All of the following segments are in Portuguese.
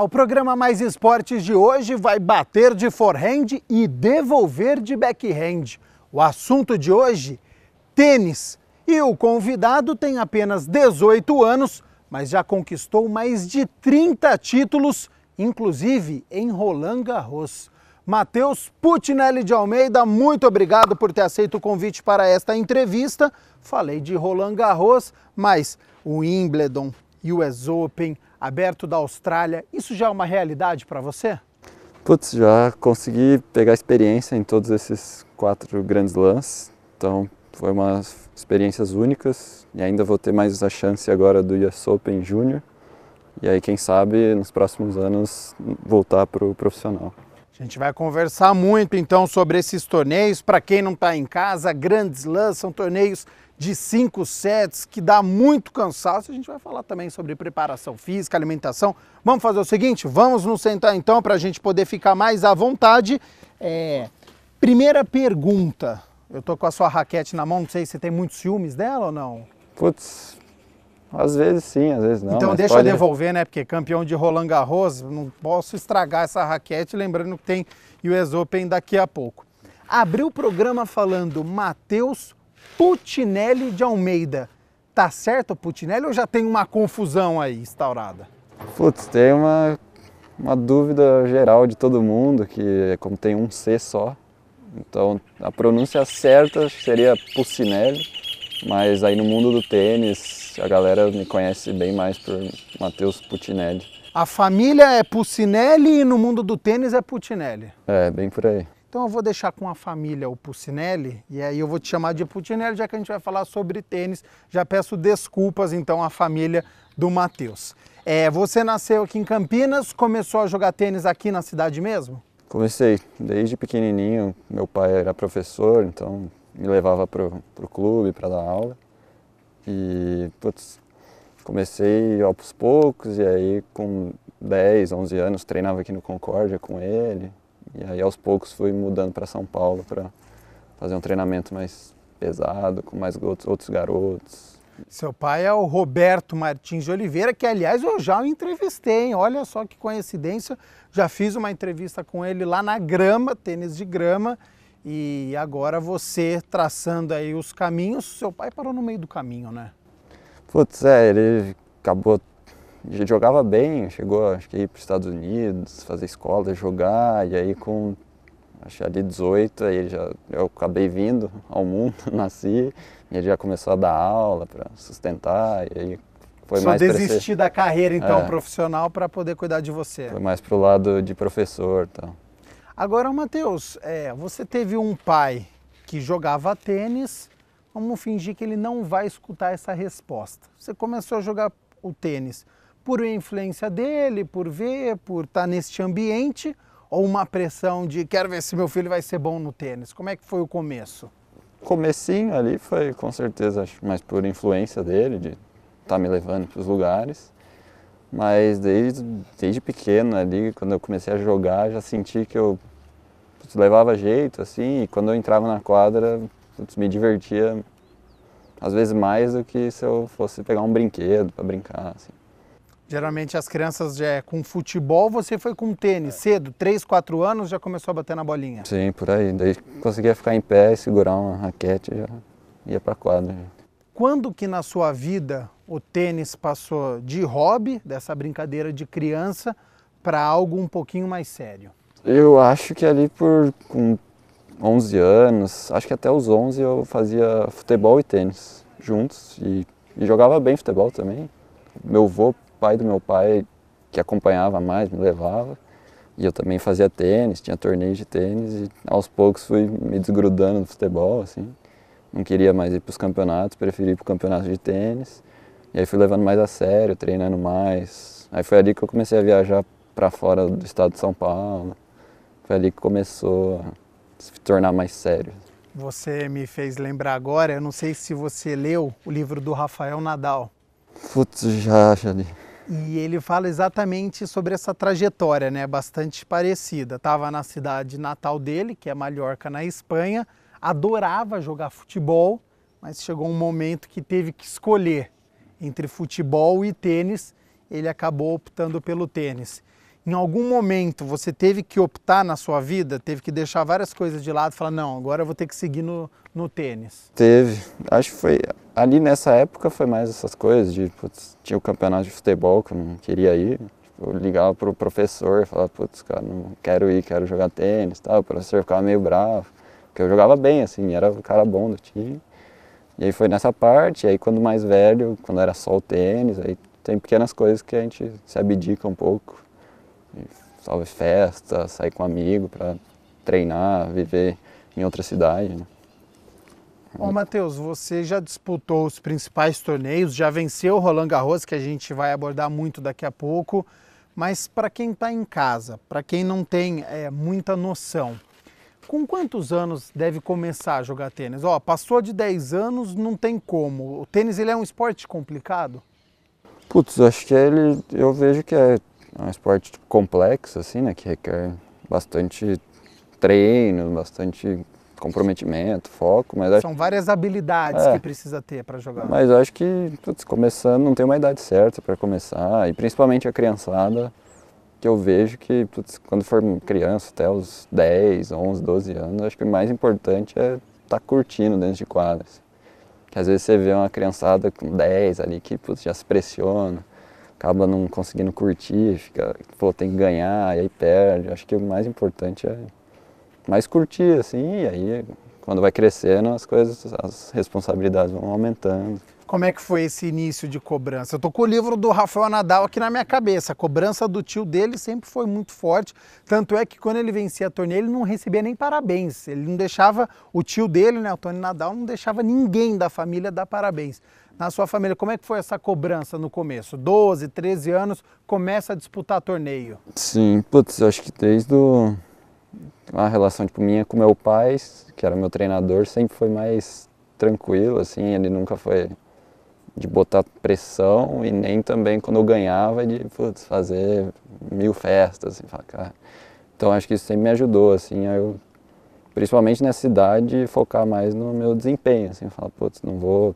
o programa Mais Esportes de hoje vai bater de forehand e devolver de backhand. O assunto de hoje, tênis. E o convidado tem apenas 18 anos, mas já conquistou mais de 30 títulos, inclusive em Roland Garros. Matheus Putinelli de Almeida, muito obrigado por ter aceito o convite para esta entrevista. Falei de Roland Garros, mas o Wimbledon, US Open, aberto da Austrália, isso já é uma realidade para você? Putz, já consegui pegar experiência em todos esses quatro grandes lãs, então foi umas experiências únicas e ainda vou ter mais a chance agora do US Open Júnior e aí quem sabe nos próximos anos voltar para o profissional. A gente vai conversar muito então sobre esses torneios. Para quem não está em casa, Grandes Lãs são torneios de cinco sets, que dá muito cansaço. A gente vai falar também sobre preparação física, alimentação. Vamos fazer o seguinte? Vamos nos sentar então para a gente poder ficar mais à vontade. É... Primeira pergunta. Eu tô com a sua raquete na mão, não sei se você tem muitos ciúmes dela ou não. Putz, às vezes sim, às vezes não. Então deixa pode... eu devolver, né? Porque campeão de Roland Garros, não posso estragar essa raquete, lembrando que tem US Open daqui a pouco. Abriu o programa falando Matheus Putinelli de Almeida. Tá certo Putinelli ou já tem uma confusão aí instaurada? Putz, tem uma, uma dúvida geral de todo mundo, que é como tem um C só, então a pronúncia certa seria Pucinelli, mas aí no mundo do tênis a galera me conhece bem mais por Matheus Putinelli. A família é Pucinelli e no mundo do tênis é Putinelli. É, bem por aí. Então eu vou deixar com a família o Pucinelli, e aí eu vou te chamar de Pucinelli, já que a gente vai falar sobre tênis. Já peço desculpas então à família do Matheus. É, você nasceu aqui em Campinas, começou a jogar tênis aqui na cidade mesmo? Comecei desde pequenininho. Meu pai era professor, então me levava para o clube para dar aula. E, putz, comecei aos poucos, e aí com 10, 11 anos treinava aqui no Concórdia com ele. E aí aos poucos fui mudando para São Paulo para fazer um treinamento mais pesado, com mais outros garotos. Seu pai é o Roberto Martins de Oliveira, que aliás eu já o entrevistei, olha só que coincidência. Já fiz uma entrevista com ele lá na grama, tênis de grama, e agora você traçando aí os caminhos. Seu pai parou no meio do caminho, né? Putz, é, ele acabou jogava bem, chegou acho que ir para os Estados Unidos, fazer escola, jogar, e aí com acho ali 18, aí já, eu acabei vindo ao mundo, nasci, e ele já começou a dar aula para sustentar, e aí foi Só mais desistir esse... da carreira então é. profissional para poder cuidar de você. Foi mais pro lado de professor, tal. Agora, Matheus, é, você teve um pai que jogava tênis. Vamos fingir que ele não vai escutar essa resposta. Você começou a jogar o tênis por influência dele, por ver, por estar tá neste ambiente, ou uma pressão de quero ver se meu filho vai ser bom no tênis? Como é que foi o começo? Comecinho ali foi com certeza, mas mais por influência dele, de estar tá me levando para os lugares. Mas desde, desde pequeno ali, quando eu comecei a jogar, já senti que eu putz, levava jeito, assim, e quando eu entrava na quadra, putz, me divertia às vezes mais do que se eu fosse pegar um brinquedo para brincar, assim. Geralmente as crianças já é com futebol, você foi com tênis, cedo, 3, 4 anos, já começou a bater na bolinha. Sim, por aí. Daí conseguia ficar em pé e segurar uma raquete já ia para quadra. Quando que na sua vida o tênis passou de hobby, dessa brincadeira de criança, para algo um pouquinho mais sério? Eu acho que ali por com 11 anos, acho que até os 11 eu fazia futebol e tênis juntos e, e jogava bem futebol também. Meu avô pai do meu pai que acompanhava mais, me levava. E eu também fazia tênis, tinha torneios de tênis e aos poucos fui me desgrudando do futebol, assim. Não queria mais ir para os campeonatos, preferi ir para o campeonato de tênis. E aí fui levando mais a sério, treinando mais. Aí foi ali que eu comecei a viajar para fora do estado de São Paulo. Foi ali que começou a se tornar mais sério. Você me fez lembrar agora, eu não sei se você leu o livro do Rafael Nadal. Putz, já, já li. E ele fala exatamente sobre essa trajetória, né? Bastante parecida. Estava na cidade natal dele, que é Mallorca, na Espanha, adorava jogar futebol, mas chegou um momento que teve que escolher entre futebol e tênis. Ele acabou optando pelo tênis. Em algum momento você teve que optar na sua vida, teve que deixar várias coisas de lado, falar: não, agora eu vou ter que seguir no, no tênis? Teve. Acho que foi. Ali nessa época foi mais essas coisas de putz, tinha o campeonato de futebol que eu não queria ir. Tipo, eu ligava pro professor e falava, putz, cara, não quero ir, quero jogar tênis tal. O professor ficava meio bravo. Porque eu jogava bem, assim, era o cara bom do time. E aí foi nessa parte, e aí quando mais velho, quando era só o tênis, aí tem pequenas coisas que a gente se abdica um pouco. Salve festa, sair com um amigo para treinar, viver em outra cidade. Né? Ô, Matheus, você já disputou os principais torneios, já venceu o Roland Garros, que a gente vai abordar muito daqui a pouco. Mas para quem está em casa, para quem não tem é, muita noção, com quantos anos deve começar a jogar tênis? Ó, passou de 10 anos, não tem como. O tênis ele é um esporte complicado? Putz, acho que ele, eu vejo que é um esporte complexo, assim, né? Que requer bastante treino, bastante comprometimento, foco. Mas São acho... várias habilidades é. que precisa ter para jogar. Mas acho que, putz, começando, não tem uma idade certa para começar, e principalmente a criançada, que eu vejo que, putz, quando for criança, até os 10, 11, 12 anos, acho que o mais importante é estar tá curtindo dentro de quadras. Assim. Que às vezes você vê uma criançada com 10 ali que putz, já se pressiona, acaba não conseguindo curtir, fica, pô, tem que ganhar, e aí perde. Acho que o mais importante é mais curtir, assim, e aí quando vai crescendo as coisas, as responsabilidades vão aumentando. Como é que foi esse início de cobrança? Eu tô com o livro do Rafael Nadal aqui na minha cabeça. A cobrança do tio dele sempre foi muito forte. Tanto é que quando ele vencia a torneio, ele não recebia nem parabéns. Ele não deixava, o tio dele, né, o Tony Nadal, não deixava ninguém da família dar parabéns. Na sua família, como é que foi essa cobrança no começo? 12, 13 anos, começa a disputar torneio. Sim, putz, acho que desde o... Do a relação tipo, minha com meu pai, que era meu treinador, sempre foi mais tranquilo, assim, ele nunca foi de botar pressão e nem também quando eu ganhava de putz, fazer mil festas, assim, falar, cara. Então acho que isso sempre me ajudou, assim, eu, principalmente nessa idade, focar mais no meu desempenho, assim, falar, putz, não vou,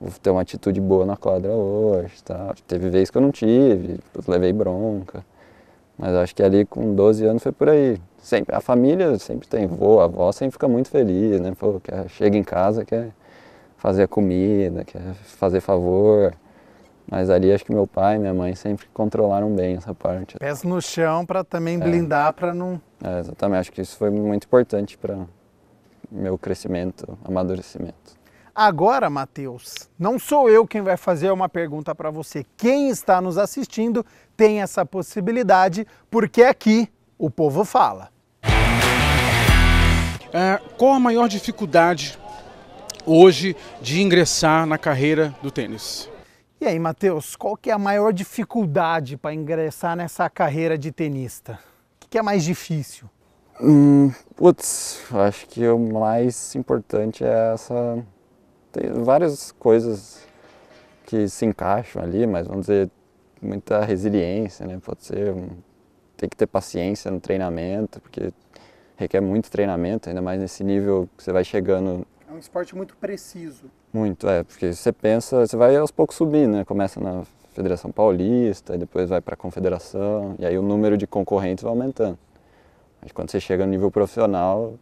vou ter uma atitude boa na quadra hoje, tá? Teve vezes que eu não tive, putz, levei bronca, mas acho que ali com 12 anos foi por aí sempre, a família sempre tem vô, avó, sempre fica muito feliz, né? Pô, quer, chega em casa, quer fazer comida, quer fazer favor. Mas ali acho que meu pai e minha mãe sempre controlaram bem essa parte. Pés no chão para também é. blindar, é. para não. É, exatamente, acho que isso foi muito importante para meu crescimento, amadurecimento. Agora, Matheus, não sou eu quem vai fazer uma pergunta para você. Quem está nos assistindo tem essa possibilidade, porque aqui o povo fala. É, qual a maior dificuldade hoje de ingressar na carreira do tênis? E aí, Matheus, qual que é a maior dificuldade para ingressar nessa carreira de tenista? O que, é mais difícil? Hum, putz, acho que o mais importante é essa... Tem várias coisas que se encaixam ali, mas vamos dizer, muita resiliência, né? Pode ser... Um... Tem que ter paciência no treinamento, porque requer muito treinamento, ainda mais nesse nível que você vai chegando. É um esporte muito preciso. Muito, é, porque você pensa, você vai aos poucos subindo, né? Começa na Federação Paulista, depois vai para a Confederação, e aí o número de concorrentes vai aumentando. Mas quando você chega no nível profissional,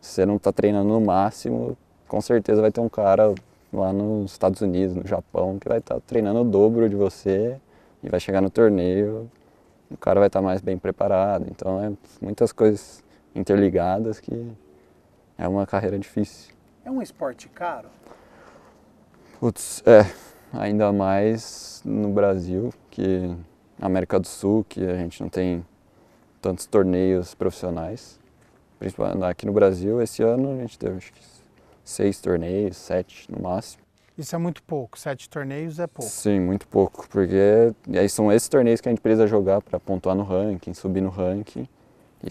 se você não está treinando no máximo, com certeza vai ter um cara lá nos Estados Unidos, no Japão, que vai estar tá treinando o dobro de você e vai chegar no torneio, o cara vai estar tá mais bem preparado. Então, é muitas coisas interligadas que é uma carreira difícil. É um esporte caro? Putz, é. Ainda mais no Brasil, que na América do Sul, que a gente não tem tantos torneios profissionais. Principalmente aqui no Brasil, esse ano a gente teve acho que seis torneios, sete no máximo. Isso é muito pouco, sete torneios é pouco. Sim, muito pouco, porque aí são esses torneios que a gente precisa jogar para pontuar no ranking, subir no ranking.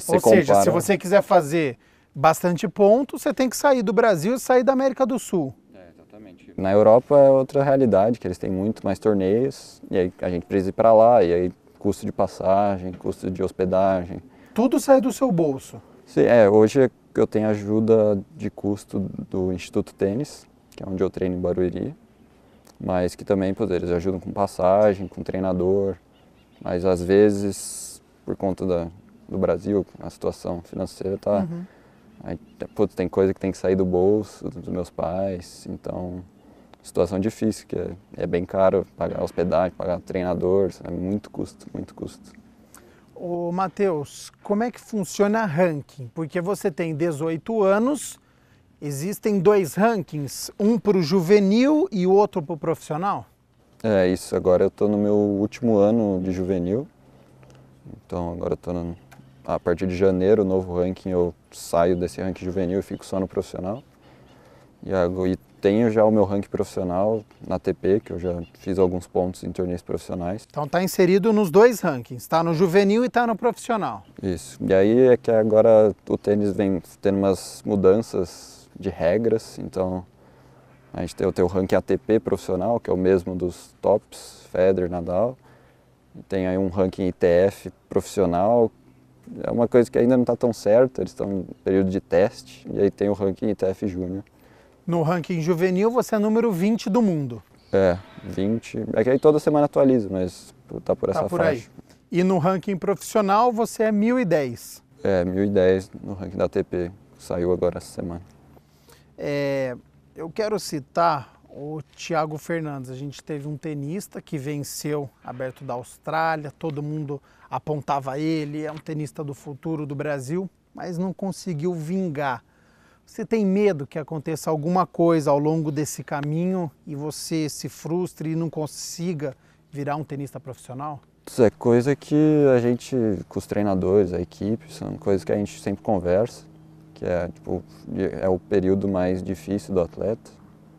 Ou compara... seja, se você quiser fazer bastante ponto, você tem que sair do Brasil e sair da América do Sul. É, exatamente. Na Europa é outra realidade, que eles têm muito mais torneios, e aí a gente precisa ir para lá, e aí custo de passagem, custo de hospedagem. Tudo sai do seu bolso? Sim, é, hoje eu tenho ajuda de custo do Instituto Tênis, que é onde eu treino em Barueri, mas que também, pô, eles ajudam com passagem, com treinador, mas às vezes, por conta da, do Brasil, a situação financeira tá. Uhum. Aí, é, putz, tem coisa que tem que sair do bolso dos meus pais, então situação difícil, que é, é bem caro pagar hospedagem, pagar treinador, é muito custo, muito custo. Ô Matheus, como é que funciona ranking? Porque você tem 18 anos, existem dois rankings, um para o juvenil e o outro para o profissional? É isso, agora eu estou no meu último ano de juvenil, então agora estou no a partir de janeiro, novo ranking, eu saio desse ranking juvenil e fico só no profissional. E, e tenho já o meu ranking profissional na TP, que eu já fiz alguns pontos em torneios profissionais. Então tá inserido nos dois rankings, está no juvenil e está no profissional. Isso. E aí é que agora o tênis vem tendo umas mudanças de regras, então a gente tem o teu ranking ATP profissional, que é o mesmo dos tops, Federer, Nadal. Tem aí um ranking ITF profissional, é uma coisa que ainda não está tão certa, eles estão em período de teste, e aí tem o ranking ITF Júnior. No ranking juvenil você é número 20 do mundo. É, 20. É que aí toda semana atualiza mas tá por essa tá por faixa. Aí. E no ranking profissional você é 1010. É, 1010 no ranking da ATP, saiu agora essa semana. É, eu quero citar o Thiago Fernandes. A gente teve um tenista que venceu aberto da Austrália, todo mundo apontava ele, é um tenista do futuro do Brasil, mas não conseguiu vingar. Você tem medo que aconteça alguma coisa ao longo desse caminho e você se frustre e não consiga virar um tenista profissional? Isso é coisa que a gente, com os treinadores, a equipe, são coisas que a gente sempre conversa, que é, tipo, é o período mais difícil do atleta,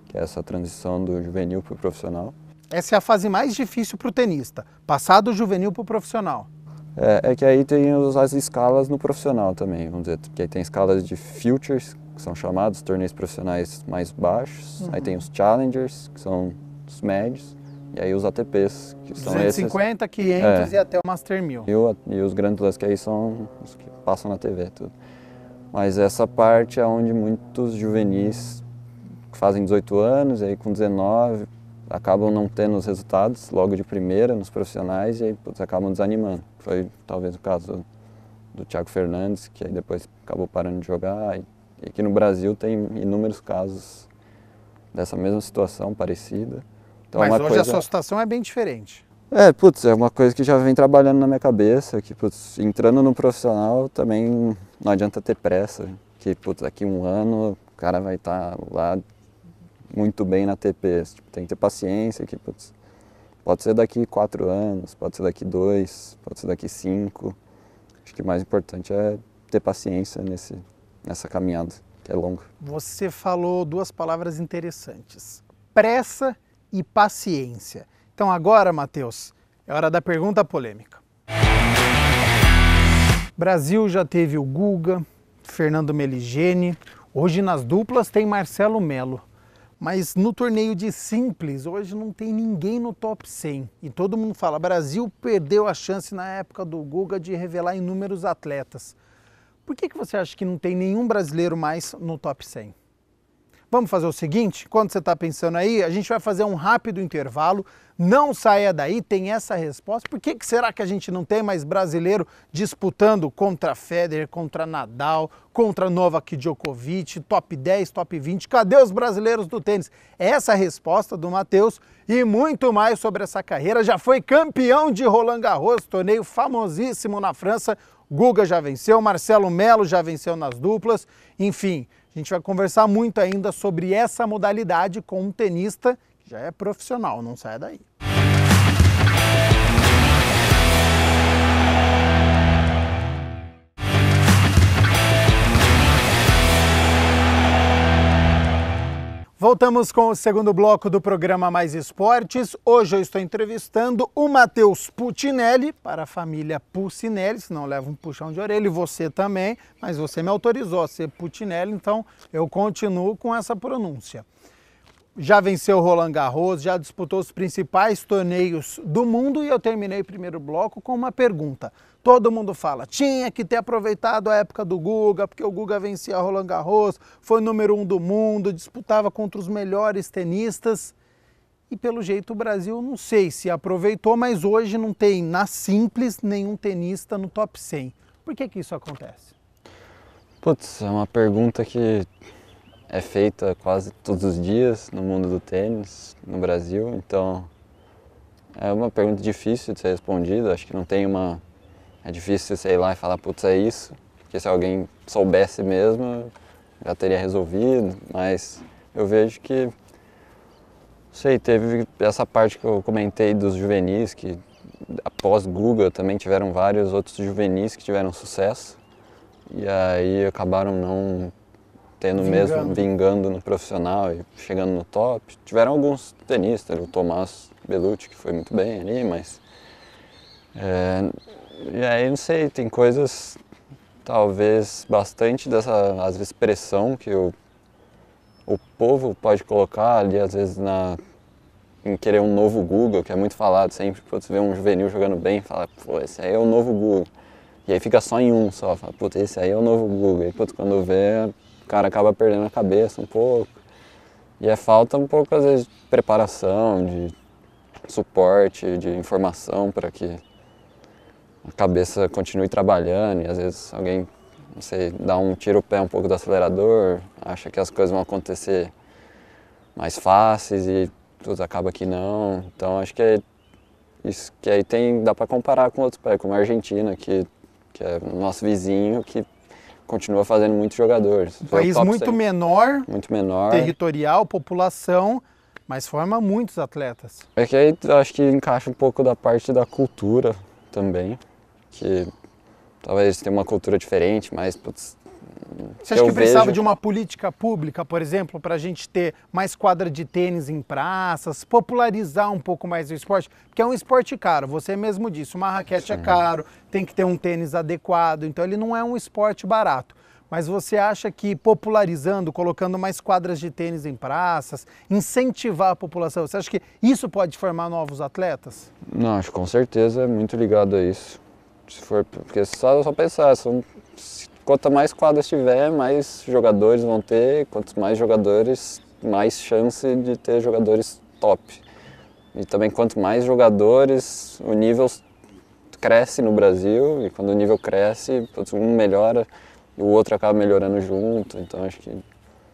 que é essa transição do juvenil para o profissional. Essa é a fase mais difícil para o tenista, passar do juvenil para o profissional. É, é, que aí tem as escalas no profissional também, vamos dizer, que aí tem escalas de futures, que são chamados torneios profissionais mais baixos, uhum. aí tem uhum. os challengers, que são os médios, e aí os ATPs, que 250, esses 250, 500 é, e até o Master 1000. E, o, e os grandes que aí são os que passam na TV tudo. Mas essa parte é onde muitos juvenis que fazem 18 anos, e aí com 19, acabam não tendo os resultados logo de primeira nos profissionais, e aí putz, acabam desanimando foi talvez o caso do Thiago Fernandes, que aí depois acabou parando de jogar. E, aqui no Brasil tem inúmeros casos dessa mesma situação parecida. Então, é Mas hoje coisa... a sua situação é bem diferente. É, putz, é uma coisa que já vem trabalhando na minha cabeça, que, putz, entrando no profissional também não adianta ter pressa, que, putz, daqui um ano o cara vai estar tá lá muito bem na TP, tipo, tem que ter paciência, que, putz, Pode ser daqui quatro anos, pode ser daqui dois, pode ser daqui cinco. Acho que o mais importante é ter paciência nesse, nessa caminhada, que é longa. Você falou duas palavras interessantes: pressa e paciência. Então, agora, Matheus, é hora da pergunta polêmica. Brasil já teve o Guga, Fernando Meligeni, hoje nas duplas tem Marcelo Melo. Mas no torneio de simples, hoje não tem ninguém no top 100. E todo mundo fala, Brasil perdeu a chance na época do Guga de revelar inúmeros atletas. Por que, que você acha que não tem nenhum brasileiro mais no top 100? Vamos fazer o seguinte, quando você está pensando aí, a gente vai fazer um rápido intervalo, não saia daí, tem essa resposta. Por que, que será que a gente não tem mais brasileiro disputando contra Federer, contra Nadal, contra Novak Djokovic, top 10, top 20? Cadê os brasileiros do tênis? É essa resposta do Matheus e muito mais sobre essa carreira. Já foi campeão de Roland Garros, torneio famosíssimo na França. Guga já venceu, Marcelo Melo já venceu nas duplas, enfim a gente vai conversar muito ainda sobre essa modalidade com um tenista que já é profissional, não saia daí. Voltamos com o segundo bloco do programa Mais Esportes. Hoje eu estou entrevistando o Matheus Putinelli, para a família Pucinelli, não leva um puxão de orelha, e você também, mas você me autorizou a ser Putinelli, então eu continuo com essa pronúncia já venceu Roland Garros, já disputou os principais torneios do mundo e eu terminei o primeiro bloco com uma pergunta. Todo mundo fala, tinha que ter aproveitado a época do Guga, porque o Guga vencia Roland Garros, foi número um do mundo, disputava contra os melhores tenistas. E pelo jeito o Brasil, não sei se aproveitou, mas hoje não tem na simples nenhum tenista no top 100. Por que, que isso acontece? Putz, é uma pergunta que é feita quase todos os dias no mundo do tênis, no Brasil. Então, é uma pergunta difícil de ser respondida. Acho que não tem uma. É difícil você ir lá e falar, putz, é isso. Porque se alguém soubesse mesmo, já teria resolvido. Mas eu vejo que. Sei, teve essa parte que eu comentei dos juvenis, que após Google também tiveram vários outros juvenis que tiveram sucesso. E aí acabaram não tendo vingando. mesmo vingando no profissional e chegando no top. Tiveram alguns tenistas, o Tomás Belucci, que foi muito bem ali, mas. É, e aí, não sei, tem coisas, talvez, bastante dessa, às vezes, pressão que o, o povo pode colocar ali, às vezes, na, em querer um novo Google, que é muito falado sempre, quando você vê um juvenil jogando bem, fala, pô, esse aí é o novo Google. E aí fica só em um só, fala, puta, esse aí é o novo Google. E aí, putz, quando vê, o cara acaba perdendo a cabeça um pouco. E é falta um pouco, às vezes, de preparação, de suporte, de informação para que a cabeça continue trabalhando e às vezes alguém, não sei, dá um tiro o pé um pouco do acelerador, acha que as coisas vão acontecer mais fáceis e tudo acaba que não. Então acho que é isso que aí tem, dá para comparar com outros países, como a Argentina, que, que é nosso vizinho, que continua fazendo muitos jogadores. Um país muito menor, muito menor, territorial, população, mas forma muitos atletas. É que aí acho que encaixa um pouco da parte da cultura também, que talvez tenha uma cultura diferente, mas putz, você acha que precisava vejo... de uma política pública, por exemplo, para a gente ter mais quadra de tênis em praças, popularizar um pouco mais o esporte? Porque é um esporte caro, você mesmo disse, uma raquete é caro, tem que ter um tênis adequado, então ele não é um esporte barato. Mas você acha que popularizando, colocando mais quadras de tênis em praças, incentivar a população, você acha que isso pode formar novos atletas? Não, acho com certeza é muito ligado a isso. Se for, porque é só, só pensar, são Quanto mais quadras tiver, mais jogadores vão ter, Quanto mais jogadores, mais chance de ter jogadores top. E também quanto mais jogadores, o nível cresce no Brasil, e quando o nível cresce, um melhora e o outro acaba melhorando junto. Então acho que,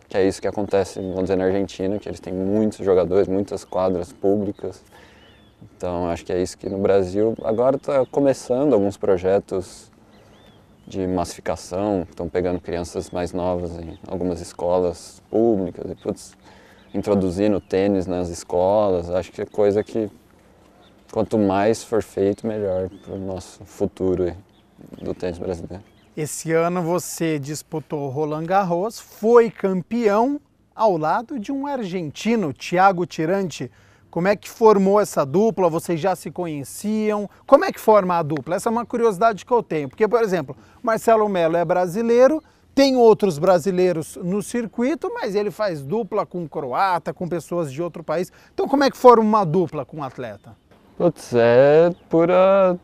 que é isso que acontece, vamos dizer, na Argentina, que eles têm muitos jogadores, muitas quadras públicas. Então acho que é isso que no Brasil agora está começando alguns projetos de massificação, estão pegando crianças mais novas em algumas escolas públicas e putz, introduzindo tênis nas escolas, acho que é coisa que quanto mais for feito, melhor para o nosso futuro do tênis brasileiro. Esse ano você disputou Roland Garros, foi campeão ao lado de um argentino, Thiago Tirante. Como é que formou essa dupla? Vocês já se conheciam? Como é que forma a dupla? Essa é uma curiosidade que eu tenho. Porque, por exemplo, Marcelo Melo é brasileiro, tem outros brasileiros no circuito, mas ele faz dupla com croata, com pessoas de outro país. Então, como é que forma uma dupla com um atleta? Putz, é pura.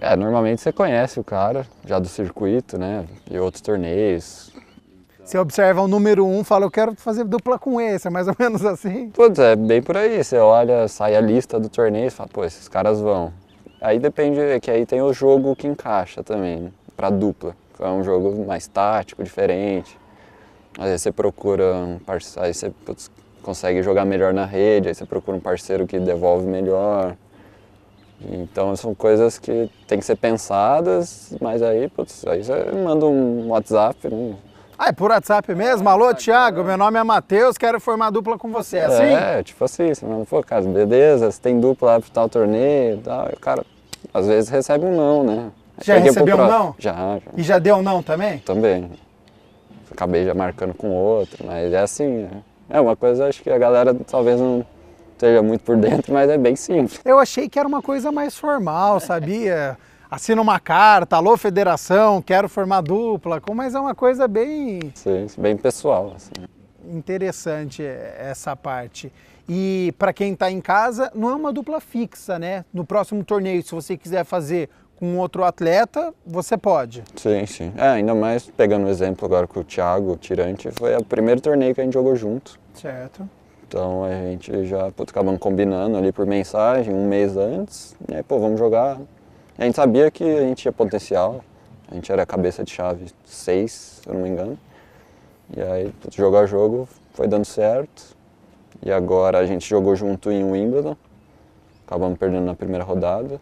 É, normalmente você conhece o cara já do circuito, né? E outros torneios, você observa o número um, fala, eu quero fazer dupla com esse, é mais ou menos assim? Putz, é bem por aí. Você olha, sai a lista do torneio e fala, pô, esses caras vão. Aí depende, é que aí tem o jogo que encaixa também, né, para dupla. Então, é um jogo mais tático, diferente. Aí você procura um parceiro, aí você putz, consegue jogar melhor na rede, aí você procura um parceiro que devolve melhor. Então são coisas que tem que ser pensadas, mas aí, putz, aí você manda um WhatsApp, ah, é por WhatsApp mesmo? Alô, Thiago, meu nome é Matheus, quero formar dupla com você, é assim? É, é tipo assim, você não for caso, beleza, você tem dupla lá pro tal torneio e tal, e o cara às vezes recebe um não, né? Já recebeu um não? Já, já, E já deu um não também? Também. Acabei já marcando com outro, mas é assim, né? É uma coisa, acho que a galera talvez não esteja muito por dentro, mas é bem simples. Eu achei que era uma coisa mais formal, sabia? assina uma carta, alô federação, quero formar dupla, mas é uma coisa bem... Sim, bem pessoal. Assim. Interessante é, essa parte. E para quem está em casa, não é uma dupla fixa, né? No próximo torneio, se você quiser fazer com outro atleta, você pode. Sim, sim. É, ainda mais pegando o exemplo agora com o Thiago, o Tirante, foi o primeiro torneio que a gente jogou junto. Certo. Então a gente já putz, combinando ali por mensagem um mês antes, e né? aí, pô, vamos jogar a gente sabia que a gente tinha potencial, a gente era cabeça de chave 6, se eu não me engano. E aí, jogo a jogo, foi dando certo. E agora a gente jogou junto em Wimbledon, acabamos perdendo na primeira rodada,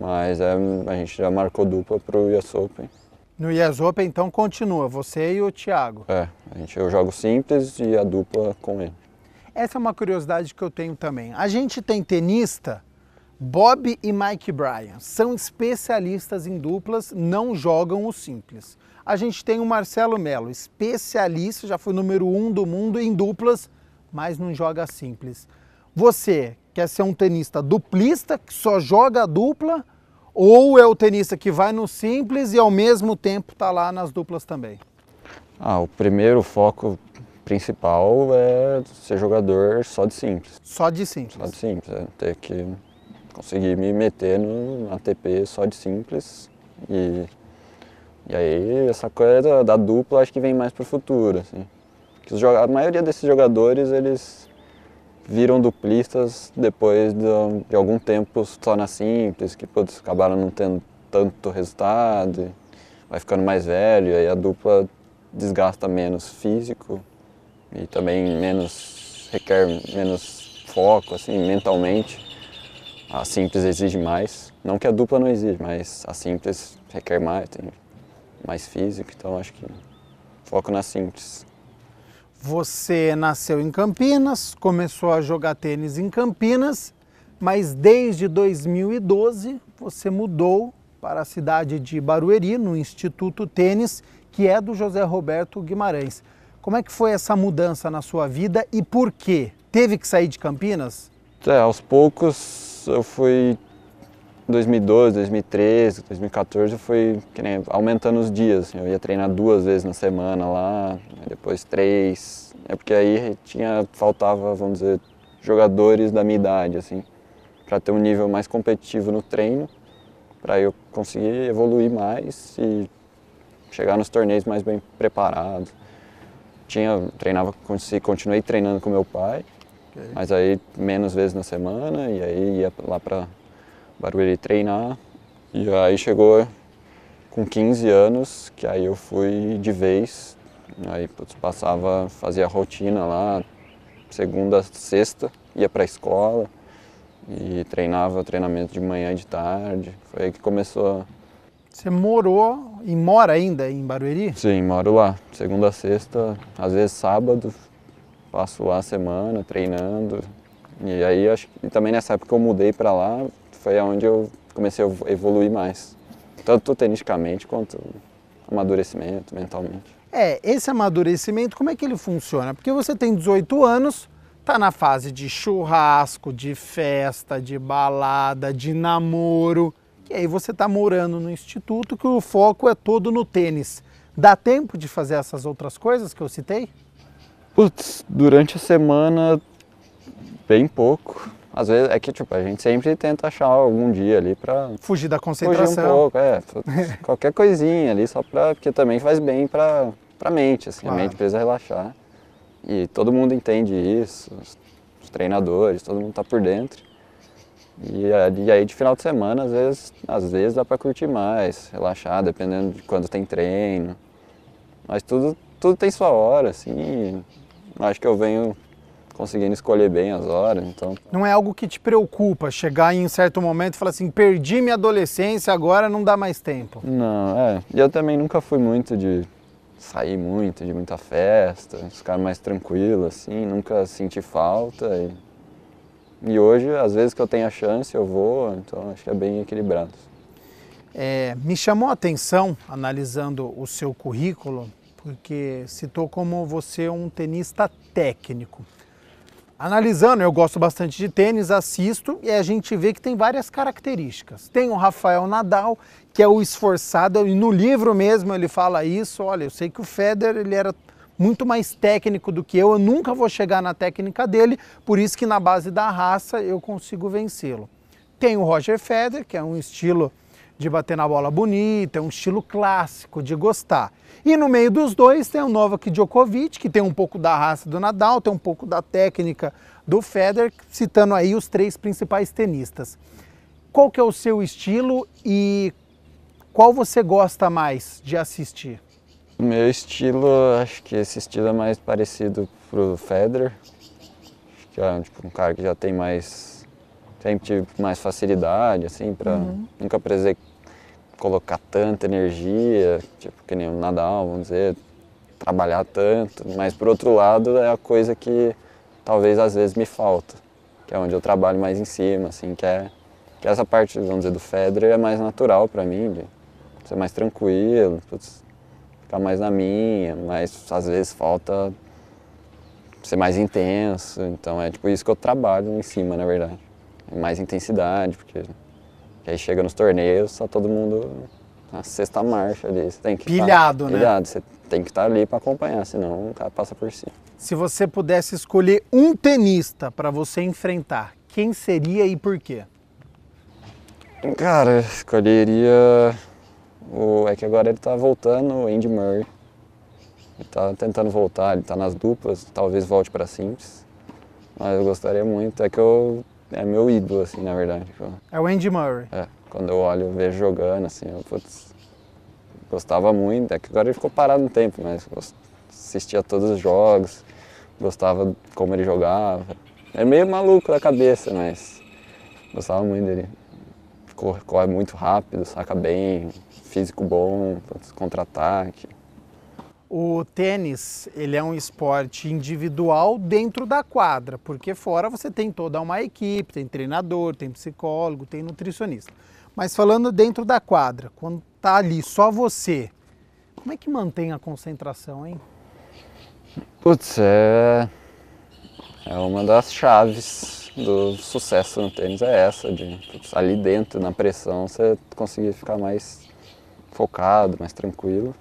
mas é, a gente já marcou dupla para o US Open. No US Open, então, continua, você e o Thiago. É, a gente, eu jogo simples e a dupla com ele. Essa é uma curiosidade que eu tenho também. A gente tem tenista Bob e Mike Bryan são especialistas em duplas, não jogam o simples. A gente tem o Marcelo Melo, especialista, já foi número um do mundo em duplas, mas não joga simples. Você quer ser um tenista duplista que só joga dupla ou é o tenista que vai no simples e ao mesmo tempo está lá nas duplas também? Ah, o primeiro foco principal é ser jogador só de simples. Só de simples. Só de simples, é ter que consegui me meter no ATP só de simples e, e aí essa coisa da dupla acho que vem mais pro futuro, assim. Porque a maioria desses jogadores, eles viram duplistas depois de, de algum tempo só na simples, que putz, acabaram não tendo tanto resultado, vai ficando mais velho, aí a dupla desgasta menos físico e também menos requer menos foco assim mentalmente a simples exige mais. Não que a dupla não exige, mas a simples requer mais, tem mais físico, então acho que foco na simples. Você nasceu em Campinas, começou a jogar tênis em Campinas, mas desde 2012 você mudou para a cidade de Barueri, no Instituto Tênis, que é do José Roberto Guimarães. Como é que foi essa mudança na sua vida e por quê? Teve que sair de Campinas? É, aos poucos eu fui 2012, 2013, 2014 eu fui nem, aumentando os dias. Assim, eu ia treinar duas vezes na semana lá, depois três. É porque aí tinha faltava, vamos dizer, jogadores da minha idade, assim, para ter um nível mais competitivo no treino, para eu conseguir evoluir mais e chegar nos torneios mais bem preparado. Tinha, treinava, continuei treinando com meu pai Okay. Mas aí menos vezes na semana e aí ia lá para Barueri treinar. E aí chegou com 15 anos, que aí eu fui de vez. Aí putz, passava, fazia rotina lá, segunda, sexta, ia para a escola e treinava treinamento de manhã e de tarde. Foi aí que começou Você morou e mora ainda em Barueri? Sim, moro lá. Segunda sexta, às vezes sábado, passo a semana treinando. E aí acho que também nessa época que eu mudei para lá, foi onde eu comecei a evoluir mais. Tanto tenisticamente quanto amadurecimento mentalmente. É, esse amadurecimento, como é que ele funciona? Porque você tem 18 anos, tá na fase de churrasco, de festa, de balada, de namoro. E aí você tá morando no instituto que o foco é todo no tênis. Dá tempo de fazer essas outras coisas que eu citei? Putz, durante a semana, bem pouco. Às vezes é que tipo, a gente sempre tenta achar algum dia ali pra. Fugir da concentração. Fugir um pouco, é. qualquer coisinha ali, só pra. Porque também faz bem pra, pra mente, assim, claro. a mente precisa relaxar. E todo mundo entende isso, os treinadores, todo mundo tá por dentro. E, é, e aí de final de semana, às vezes, às vezes dá pra curtir mais, relaxar, dependendo de quando tem treino. Mas tudo, tudo tem sua hora, assim acho que eu venho conseguindo escolher bem as horas, então. Não é algo que te preocupa chegar em um certo momento e falar assim, perdi minha adolescência, agora não dá mais tempo. Não, é. E eu também nunca fui muito de sair muito, de muita festa, ficar mais tranquilo assim, nunca senti falta e e hoje, às vezes que eu tenho a chance, eu vou, então acho que é bem equilibrado. É, me chamou a atenção, analisando o seu currículo, porque citou como você é um tenista técnico. Analisando, eu gosto bastante de tênis, assisto e a gente vê que tem várias características. Tem o Rafael Nadal, que é o esforçado, e no livro mesmo ele fala isso. Olha, eu sei que o Federer ele era muito mais técnico do que eu, eu nunca vou chegar na técnica dele, por isso que na base da raça eu consigo vencê-lo. Tem o Roger Federer, que é um estilo de bater na bola bonita, é um estilo clássico, de gostar. E no meio dos dois tem o Novak Djokovic, que tem um pouco da raça do Nadal, tem um pouco da técnica do Federer, citando aí os três principais tenistas. Qual que é o seu estilo e qual você gosta mais de assistir? Meu estilo, acho que esse estilo é mais parecido pro Federer, que é tipo, um cara que já tem mais sempre tive mais facilidade, assim, para uhum. nunca precisei colocar tanta energia, tipo, que nem o Nadal, vamos dizer, trabalhar tanto. Mas, por outro lado, é a coisa que talvez às vezes me falta, que é onde eu trabalho mais em cima, assim, que é que é essa parte, vamos dizer, do Federer é mais natural para mim, de ser mais tranquilo, putz, ficar mais na minha, mas às vezes falta ser mais intenso, então é tipo isso que eu trabalho em cima, na verdade mais intensidade, porque aí chega nos torneios, tá todo mundo na sexta marcha ali. Você tem que tá pilhado, tá, né? Pilhado, você tem que estar tá ali para acompanhar, senão o cara passa por cima. Se você pudesse escolher um tenista para você enfrentar, quem seria e por quê? Cara, escolheria o é que agora ele tá voltando, o Andy Murray. Ele tá tentando voltar, ele tá nas duplas, talvez volte para simples. Mas eu gostaria muito, é que eu é meu ídolo, assim, na verdade. Tipo. É o Andy Murray. É, quando eu olho, e vejo jogando, assim, eu, putz, gostava muito. É que agora ele ficou parado um tempo, mas assistia todos os jogos, gostava como ele jogava. É meio maluco da cabeça, mas gostava muito dele. Corre, corre muito rápido, saca bem, físico bom, contra-ataque. O tênis, ele é um esporte individual dentro da quadra, porque fora você tem toda uma equipe, tem treinador, tem psicólogo, tem nutricionista. Mas falando dentro da quadra, quando tá ali só você, como é que mantém a concentração, hein? Putz, é, é uma das chaves do sucesso no tênis é essa, de putz, ali dentro, na pressão, você conseguir ficar mais focado, mais tranquilo.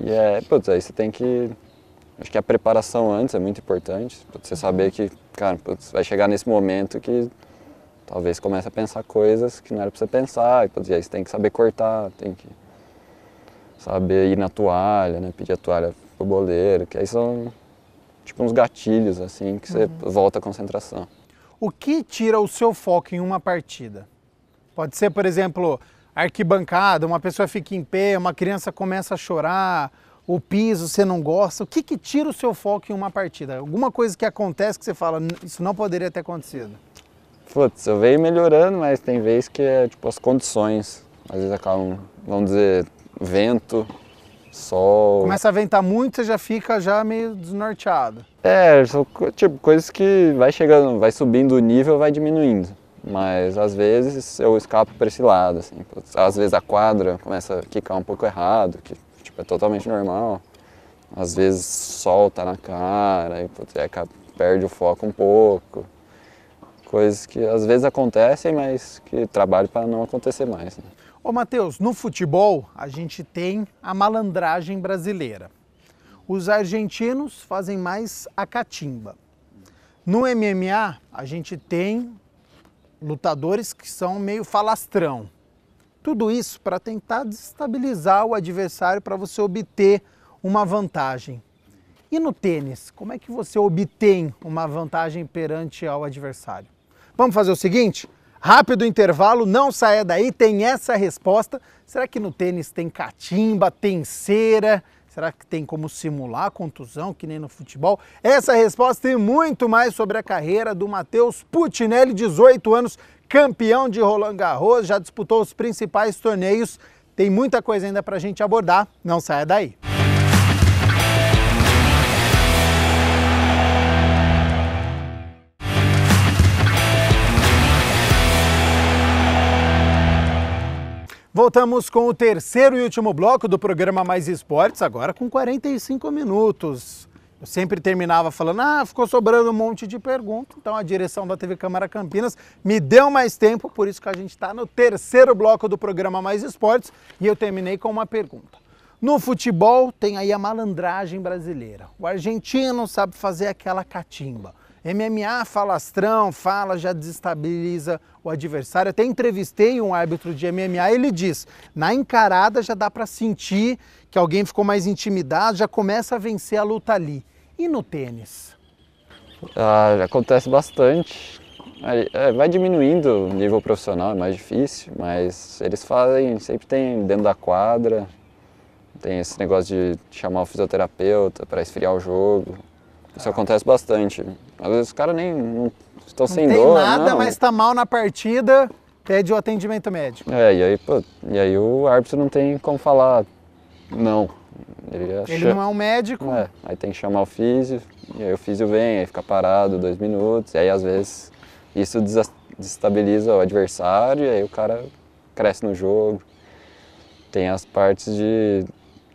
E é, putz, aí você tem que. Acho que a preparação antes é muito importante, pra você saber que, cara, putz, vai chegar nesse momento que talvez comece a pensar coisas que não era pra você pensar, e, putz, e aí você tem que saber cortar, tem que saber ir na toalha, né, pedir a toalha pro boleiro, que aí são tipo uns gatilhos, assim, que você uhum. volta à concentração. O que tira o seu foco em uma partida? Pode ser, por exemplo, arquibancada, uma pessoa fica em pé, uma criança começa a chorar, o piso você não gosta, o que que tira o seu foco em uma partida? Alguma coisa que acontece que você fala, isso não poderia ter acontecido? Putz, eu venho melhorando, mas tem vezes que é tipo as condições, às vezes acabam, vamos dizer, vento, sol. Começa a ventar muito, você já fica já meio desnorteado. É, são tipo coisas que vai chegando, vai subindo o nível, vai diminuindo mas às vezes eu escapo para esse lado, assim. Às vezes a quadra começa a quicar um pouco errado, que tipo, é totalmente normal. Às vezes solta na cara, e putz, é, perde o foco um pouco. Coisas que às vezes acontecem, mas que trabalho para não acontecer mais. Né? Ô Matheus, no futebol a gente tem a malandragem brasileira. Os argentinos fazem mais a catimba. No MMA, a gente tem lutadores que são meio falastrão. Tudo isso para tentar desestabilizar o adversário para você obter uma vantagem. E no tênis, como é que você obtém uma vantagem perante ao adversário? Vamos fazer o seguinte? Rápido intervalo, não saia daí, tem essa resposta. Será que no tênis tem catimba, tem cera? Será que tem como simular contusão, que nem no futebol? Essa é resposta e muito mais sobre a carreira do Matheus Putinelli, 18 anos, campeão de Roland Garros, já disputou os principais torneios. Tem muita coisa ainda para a gente abordar, não saia daí. Voltamos com o terceiro e último bloco do programa Mais Esportes, agora com 45 minutos. Eu sempre terminava falando, ah, ficou sobrando um monte de pergunta, então a direção da TV Câmara Campinas me deu mais tempo, por isso que a gente está no terceiro bloco do programa Mais Esportes e eu terminei com uma pergunta. No futebol tem aí a malandragem brasileira. O argentino sabe fazer aquela catimba. MMA falastrão, fala, já desestabiliza o adversário. Até entrevistei um árbitro de MMA, ele diz: na encarada já dá para sentir que alguém ficou mais intimidado, já começa a vencer a luta ali. E no tênis? Ah, acontece bastante. É, vai diminuindo o nível profissional, é mais difícil, mas eles fazem, sempre tem dentro da quadra, tem esse negócio de chamar o fisioterapeuta para esfriar o jogo. Isso ah. acontece bastante. Às vezes os caras nem sem estão não sem tem dor. nada, não. mas está mal na partida, pede o atendimento médico. É, e aí, pô, e aí o árbitro não tem como falar não. Ele, Ele não é um médico. É, aí tem que chamar o físio, e aí o físio vem, aí fica parado dois minutos, e aí às vezes isso desestabiliza o adversário, e aí o cara cresce no jogo. Tem as partes de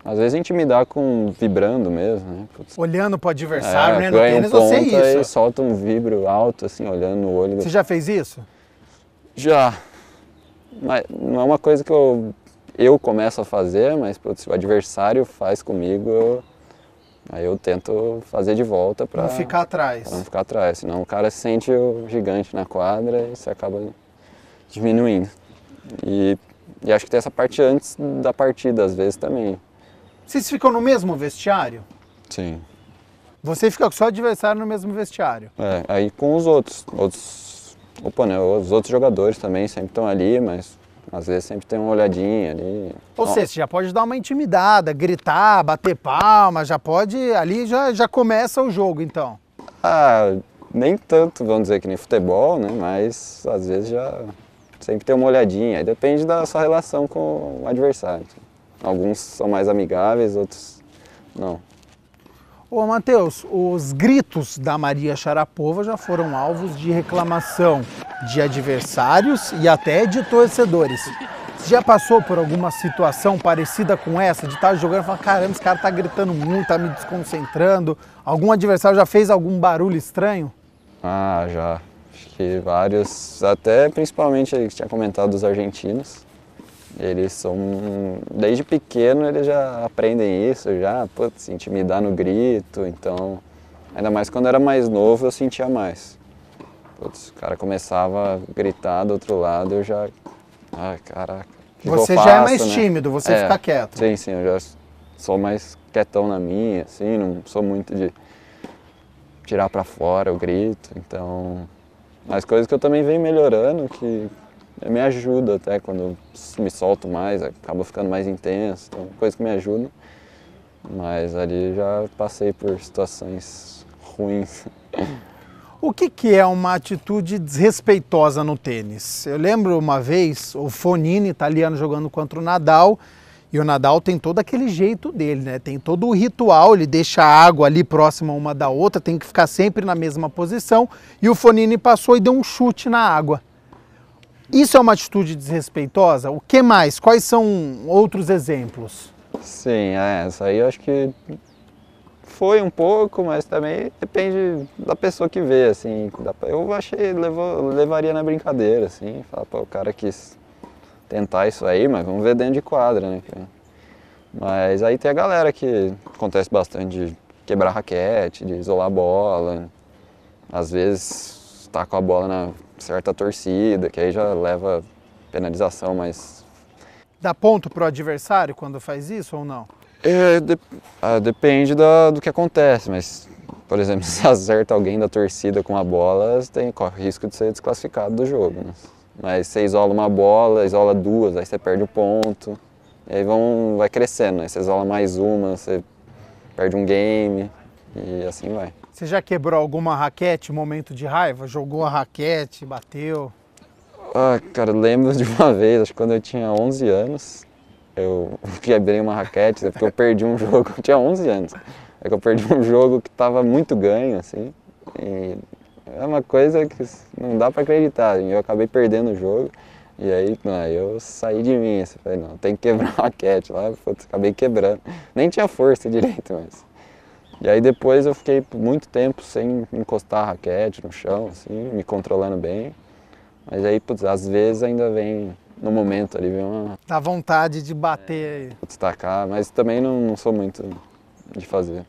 às vezes intimidar com vibrando mesmo, né? Putz. Olhando pro adversário, é, né? No tênis um você é isso. E solta um vibro alto, assim, olhando no olho. Você já fez isso? Já. Mas não é uma coisa que eu, eu começo a fazer, mas putz, se o adversário faz comigo, eu, aí eu tento fazer de volta para não ficar atrás. Pra não ficar atrás, senão o cara sente o gigante na quadra e você acaba diminuindo. E, e acho que tem essa parte antes da partida, às vezes também vocês ficam no mesmo vestiário? Sim. Você fica com o seu adversário no mesmo vestiário? É, aí com os outros, outros, opa, né, os outros jogadores também sempre estão ali, mas às vezes sempre tem uma olhadinha ali. Ou seja, você já pode dar uma intimidada, gritar, bater palma, já pode, ali já, já começa o jogo então. Ah, nem tanto, vamos dizer que nem futebol, né, mas às vezes já sempre tem uma olhadinha, aí depende da sua relação com o adversário. Alguns são mais amigáveis, outros não. Ô Matheus, os gritos da Maria Sharapova já foram alvos de reclamação de adversários e até de torcedores. Você já passou por alguma situação parecida com essa, de estar jogando e falar, caramba, esse cara tá gritando muito, tá me desconcentrando? Algum adversário já fez algum barulho estranho? Ah, já. Acho que vários, até principalmente que tinha comentado dos argentinos. Eles são, desde pequeno eles já aprendem isso, já, putz, intimidar no grito, então, ainda mais quando era mais novo eu sentia mais. Putz, o cara começava a gritar do outro lado, eu já, ai, caraca. Que você já faço, é mais né? tímido, você é, fica quieto. Sim, sim, eu já sou mais quietão na minha, assim, não sou muito de tirar para fora o grito, então, as coisas que eu também venho melhorando, que me ajuda até quando me solto mais, acaba ficando mais intenso, então coisa que me ajuda. Mas ali já passei por situações ruins. O que, que é uma atitude desrespeitosa no tênis? Eu lembro uma vez o Fonini, italiano, jogando contra o Nadal, e o Nadal tem todo aquele jeito dele, né? Tem todo o ritual, ele deixa a água ali próxima uma da outra, tem que ficar sempre na mesma posição. E o Fonini passou e deu um chute na água. Isso é uma atitude desrespeitosa? O que mais? Quais são outros exemplos? Sim, é, essa aí eu acho que foi um pouco, mas também depende da pessoa que vê, assim. Eu achei, levou, levaria na brincadeira, assim, falar, pô, o cara quis tentar isso aí, mas vamos ver dentro de quadra, né? Mas aí tem a galera que acontece bastante de quebrar raquete, de isolar a bola, às vezes tá com a bola na certa torcida, que aí já leva penalização, mas. Dá ponto pro adversário quando faz isso ou não? É, de, ah, depende da, do que acontece, mas, por exemplo, se acerta alguém da torcida com a bola, tem, corre risco de ser desclassificado do jogo. Né? Mas você isola uma bola, isola duas, aí você perde o ponto. E aí vão, vai crescendo, aí né? você isola mais uma, você perde um game e assim vai. Você já quebrou alguma raquete, momento de raiva? Jogou a raquete, bateu? Ah, cara, lembro de uma vez, acho que quando eu tinha 11 anos, eu quebrei uma raquete, é porque eu perdi um jogo, eu tinha 11 anos, é que eu perdi um jogo que tava muito ganho, assim, e é uma coisa que não dá para acreditar, eu acabei perdendo o jogo, e aí, não, eu saí de mim, assim, falei, não, tem que quebrar a raquete lá, putz, acabei quebrando, nem tinha força direito, mas... E aí depois eu fiquei muito tempo sem encostar a raquete no chão, assim, me controlando bem. Mas aí, putz, às vezes ainda vem no momento ali, vem uma. Dá vontade de bater. É, destacar, mas também não, não sou muito de fazer.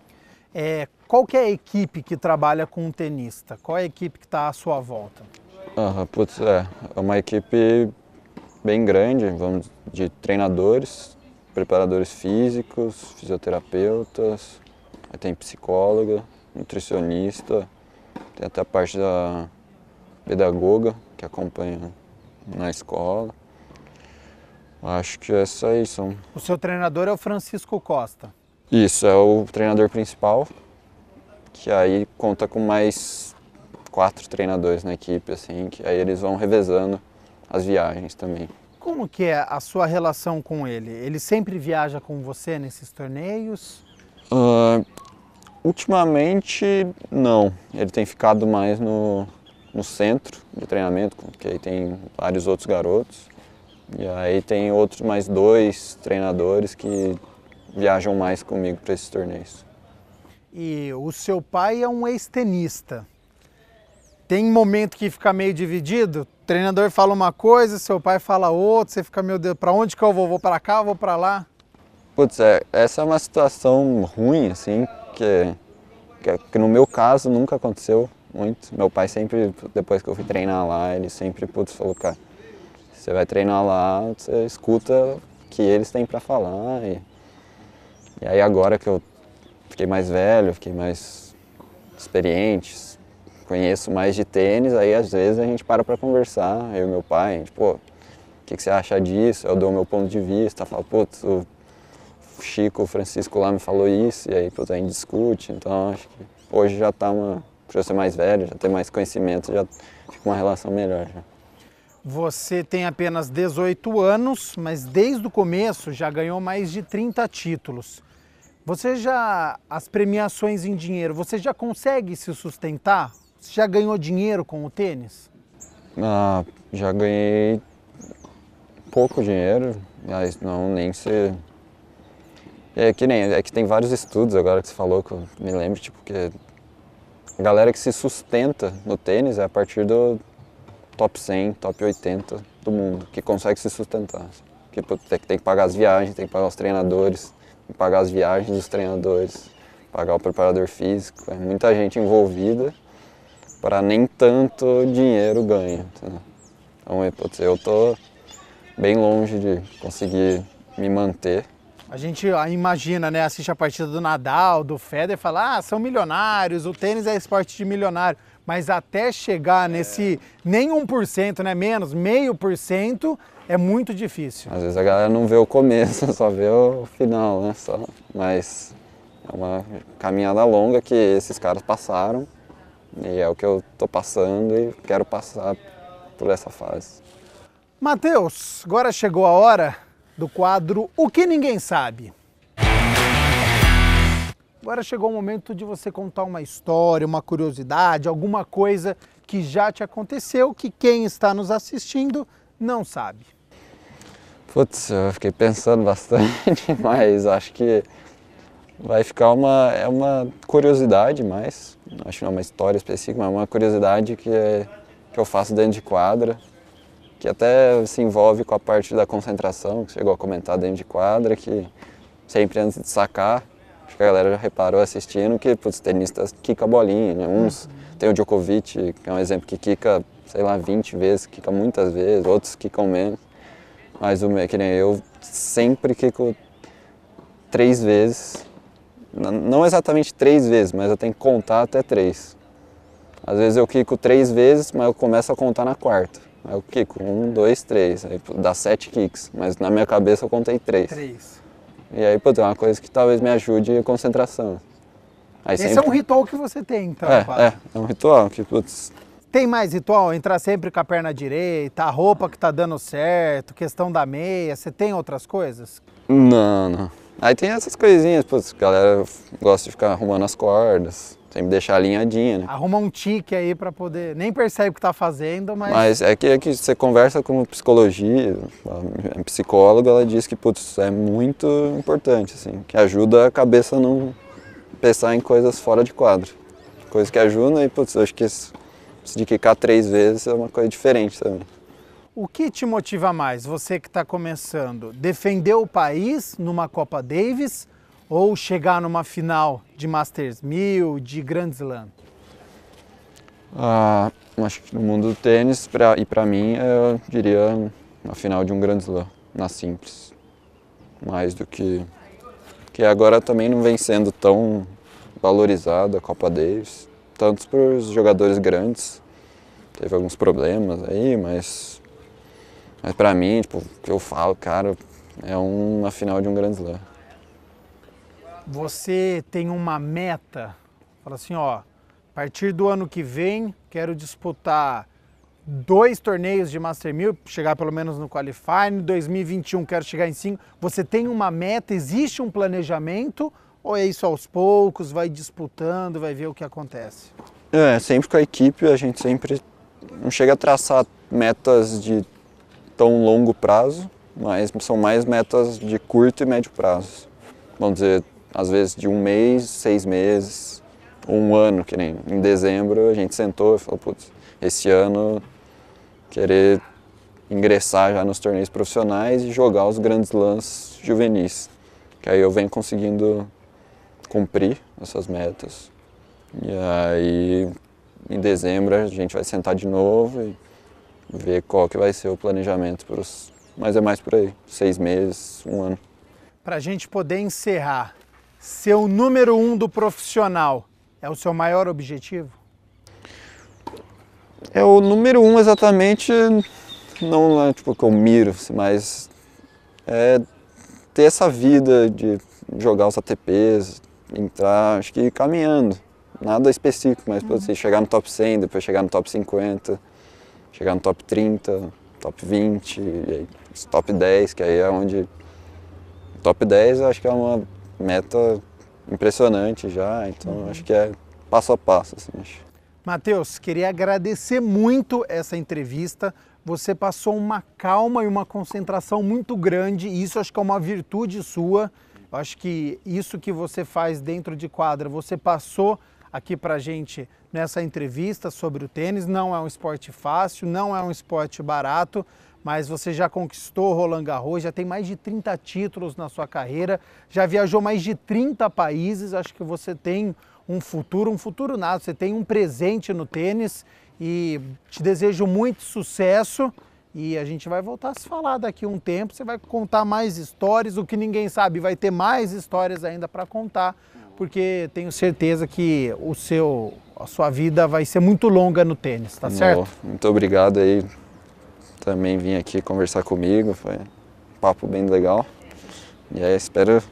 É, qual que é a equipe que trabalha com um tenista? Qual é a equipe que está à sua volta? Ah, putz, é, é uma equipe bem grande, vamos de treinadores, preparadores físicos, fisioterapeutas, tem psicóloga, nutricionista, tem até a parte da pedagoga que acompanha na escola. Acho que é isso aí. São... O seu treinador é o Francisco Costa? Isso, é o treinador principal, que aí conta com mais quatro treinadores na equipe, assim, que aí eles vão revezando as viagens também. Como que é a sua relação com ele? Ele sempre viaja com você nesses torneios? Uh, Ultimamente, não. Ele tem ficado mais no, no centro de treinamento, porque aí tem vários outros garotos. E aí tem outros mais dois treinadores que viajam mais comigo para esses torneios. E o seu pai é um ex-tenista. Tem momento que fica meio dividido? O treinador fala uma coisa, seu pai fala outra, você fica, meu Deus, para onde que eu vou? Vou para cá, vou para lá? Putz, é, essa é uma situação ruim, assim, que, que, que no meu caso nunca aconteceu muito. Meu pai sempre, depois que eu fui treinar lá, ele sempre putz, falou, cara, você vai treinar lá, você escuta o que eles têm para falar. E, e aí agora que eu fiquei mais velho, fiquei mais experiente, conheço mais de tênis, aí às vezes a gente para para conversar, eu e meu pai, tipo pô, o que, que você acha disso? Eu dou meu ponto de vista, falo, putz, o Chico, Francisco lá me falou isso, e aí putz, a gente discute, então acho que hoje já está uma. Por eu ser mais velho, já ter mais conhecimento, já fica uma relação melhor. Já. Você tem apenas 18 anos, mas desde o começo já ganhou mais de 30 títulos. Você já. as premiações em dinheiro, você já consegue se sustentar? Você já ganhou dinheiro com o tênis? Ah, já ganhei pouco dinheiro, mas não nem se é que nem, é que tem vários estudos agora que você falou, que eu me lembro, tipo, que a galera que se sustenta no tênis é a partir do top 100, top 80 do mundo, que consegue se sustentar. Que tem que pagar as viagens, tem que pagar os treinadores, tem que pagar as viagens dos treinadores, pagar o preparador físico, é muita gente envolvida para nem tanto dinheiro ganho. Então, eu tô bem longe de conseguir me manter a gente ah, imagina, né, assiste a partida do Nadal, do Federer, fala, ah, são milionários, o tênis é esporte de milionário. Mas até chegar é. nesse nem 1%, né, menos, meio por cento, é muito difícil. Às vezes a galera não vê o começo, só vê o final, né, só. Mas é uma caminhada longa que esses caras passaram e é o que eu tô passando e quero passar por essa fase. Matheus, agora chegou a hora do quadro O que Ninguém Sabe. Agora chegou o momento de você contar uma história, uma curiosidade, alguma coisa que já te aconteceu que quem está nos assistindo não sabe. Putz, eu fiquei pensando bastante, mas acho que vai ficar uma, é uma curiosidade mais, acho que não é uma história específica, mas é uma curiosidade que, é, que eu faço dentro de quadra, que até se envolve com a parte da concentração, que chegou a comentar dentro de quadra, que sempre antes de sacar, acho que a galera já reparou assistindo que putz, tenistas quica a bolinha, né? uns tem o Djokovic, que é um exemplo que quica, sei lá, 20 vezes, quica muitas vezes, outros quicam menos. Mas o que nem eu sempre quico três vezes. Não exatamente três vezes, mas eu tenho que contar até três. Às vezes eu quico três vezes, mas eu começo a contar na quarta. Aí o quico, um, dois, três. Aí dá sete kicks, mas na minha cabeça eu contei três. Três. E aí, putz, é uma coisa que talvez me ajude a concentração. Aí Esse é sempre... é um ritual que você tem, então, é, é, é um ritual que, putz... Tem mais ritual? Entrar sempre com a perna direita, a roupa que tá dando certo, questão da meia, você tem outras coisas? Não, não. Aí tem essas coisinhas, putz, galera gosta de ficar arrumando as cordas. Tem que deixar alinhadinha, né? Arruma um tique aí para poder. Nem percebe o que está fazendo, mas. Mas é que, é que você conversa com psicologia, a psicóloga, ela diz que, putz, é muito importante, assim, que ajuda a cabeça a não pensar em coisas fora de quadro. Coisa que ajuda e, putz, acho que se de quicar três vezes é uma coisa diferente também. O que te motiva mais, você que está começando? Defender o país numa Copa Davis ou chegar numa final de Masters 1000, de Grand Slam? Ah, acho que no mundo do tênis, pra, e para mim, eu diria uma final de um Grand Slam, na simples. Mais do que. que agora também não vem sendo tão valorizada a Copa Davis, tanto para os jogadores grandes. Teve alguns problemas aí, mas. Mas para mim, tipo, o que eu falo, cara, é uma final de um Grand Slam. Você tem uma meta, fala assim, ó, a partir do ano que vem quero disputar dois torneios de Master 1000, chegar pelo menos no qualifying, 2021 quero chegar em cinco. Você tem uma meta, existe um planejamento ou é isso aos poucos, vai disputando, vai ver o que acontece? É, sempre com a equipe a gente sempre não chega a traçar metas de tão longo prazo, mas são mais metas de curto e médio prazo. Vamos dizer, às vezes de um mês, seis meses, um ano, que nem em dezembro a gente sentou e falou, putz, esse ano querer ingressar já nos torneios profissionais e jogar os grandes lãs juvenis. Que aí eu venho conseguindo cumprir essas metas. E aí em dezembro a gente vai sentar de novo e ver qual que vai ser o planejamento para os. Mas é mais por aí, seis meses, um ano. Para a gente poder encerrar, ser o número um do profissional é o seu maior objetivo? É o número um exatamente, não é tipo que eu miro, assim, mas é ter essa vida de jogar os ATPs, entrar, acho que caminhando. Nada específico, mas uhum. assim, chegar no top 100, depois chegar no top 50, chegar no top 30, top 20, e aí, top 10, que aí é onde... Top 10 acho que é uma meta impressionante já, então uhum. acho que é passo a passo. Assim, Matheus, queria agradecer muito essa entrevista. Você passou uma calma e uma concentração muito grande, e isso acho que é uma virtude sua. Eu acho que isso que você faz dentro de quadra, você passou aqui para gente nessa entrevista sobre o tênis. Não é um esporte fácil, não é um esporte barato, mas você já conquistou Roland Garros, já tem mais de 30 títulos na sua carreira, já viajou mais de 30 países, acho que você tem um futuro, um futuro nada, você tem um presente no tênis e te desejo muito sucesso e a gente vai voltar a se falar daqui a um tempo, você vai contar mais histórias, o que ninguém sabe, vai ter mais histórias ainda para contar, porque tenho certeza que o seu a sua vida vai ser muito longa no tênis, tá certo? Muito obrigado aí também vir aqui conversar comigo. Foi um papo bem legal. E aí espero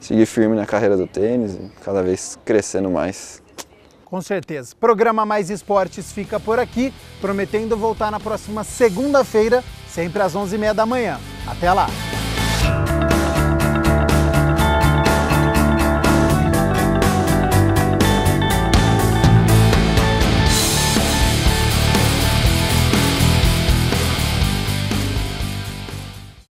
seguir firme na carreira do tênis e cada vez crescendo mais. Com certeza. Programa Mais Esportes fica por aqui, prometendo voltar na próxima segunda-feira, sempre às 11h30 da manhã. Até lá!